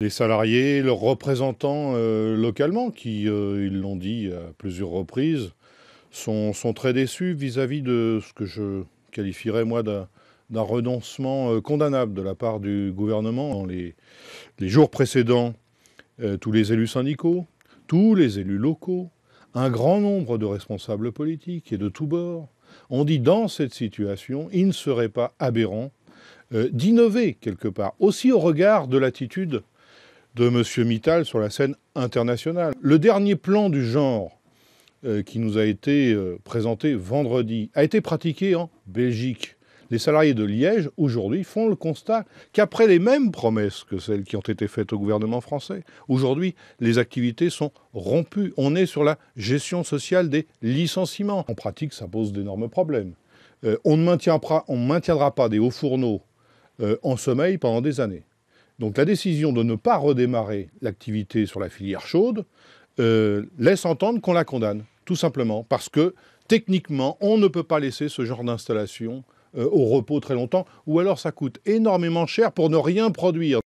les salariés, leurs représentants euh, localement, qui, euh, ils l'ont dit à plusieurs reprises, sont, très déçus vis-à-vis de ce que je qualifierais moi d'un renoncement euh, condamnable de la part du gouvernement. Dans les, les jours précédents, tous les élus syndicaux, tous les élus locaux, un grand nombre de responsables politiques et de tous bords ont dit dans cette situation, il ne serait pas aberrant d'innover quelque part, aussi au regard de l'attitude de M. Mittal sur la scène internationale. Le dernier plan du genre euh, qui nous a été euh, présenté vendredi a été pratiqué en Belgique. Les salariés de Liège, aujourd'hui, font le constat qu'après les mêmes promesses que celles qui ont été faites au gouvernement français, aujourd'hui, les activités sont rompues. On est sur la gestion sociale des licenciements. En pratique, ça pose d'énormes problèmes. Euh, on ne maintiendra pas des hauts fourneaux en sommeil pendant des années. Donc la décision de ne pas redémarrer l'activité sur la filière chaude euh, laisse entendre qu'on la condamne, tout simplement, parce que techniquement, on ne peut pas laisser ce genre d'installation euh, au repos très longtemps, ou alors ça coûte énormément cher pour ne rien produire.